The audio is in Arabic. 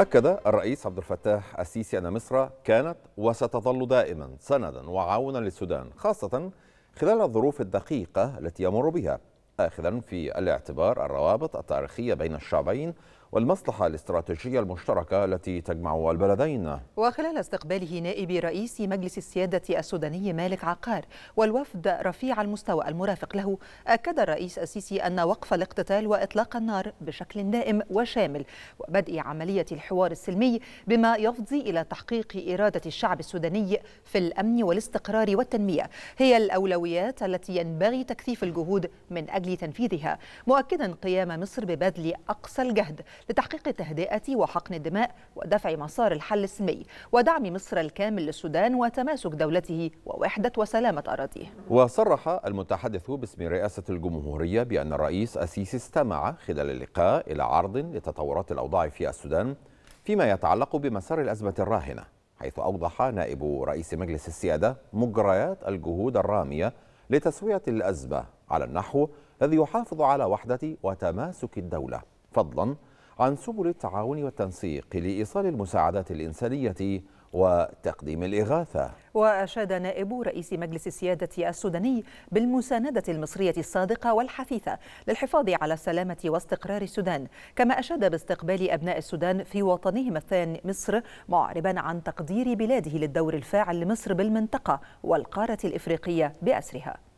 أكد الرئيس عبد الفتاح السيسي أن مصر كانت وستظل دائما سندا وعونا للسودان خاصة خلال الظروف الدقيقة التي يمر بها آخذا في الاعتبار الروابط التاريخية بين الشعبين والمصلحة الاستراتيجية المشتركة التي تجمع البلدين وخلال استقباله نائب رئيس مجلس السيادة السوداني مالك عقار والوفد رفيع المستوى المرافق له أكد الرئيس السيسي أن وقف الاقتتال وإطلاق النار بشكل دائم وشامل وبدء عملية الحوار السلمي بما يفضي إلى تحقيق إرادة الشعب السوداني في الأمن والاستقرار والتنمية هي الأولويات التي ينبغي تكثيف الجهود من أجل تنفيذها مؤكدا قيام مصر ببذل أقصى الجهد لتحقيق التهدئة وحقن الدماء ودفع مسار الحل السلمي ودعم مصر الكامل للسودان وتماسك دولته ووحدة وسلامة أراضيه وصرح المتحدث باسم رئاسة الجمهورية بأن الرئيس السيسي استمع خلال اللقاء إلى عرض لتطورات الأوضاع في السودان فيما يتعلق بمسار الأزمة الراهنة حيث أوضح نائب رئيس مجلس السيادة مجريات الجهود الرامية لتسوية الأزمة على النحو الذي يحافظ على وحدة وتماسك الدولة فضلا عن سبل التعاون والتنسيق لإيصال المساعدات الإنسانية وتقديم الإغاثة وأشاد نائب رئيس مجلس السيادة السوداني بالمساندة المصرية الصادقة والحثيثة للحفاظ على السلامة واستقرار السودان كما أشاد باستقبال أبناء السودان في وطنهم الثاني مصر معربا عن تقدير بلاده للدور الفاعل لمصر بالمنطقة والقارة الإفريقية بأسرها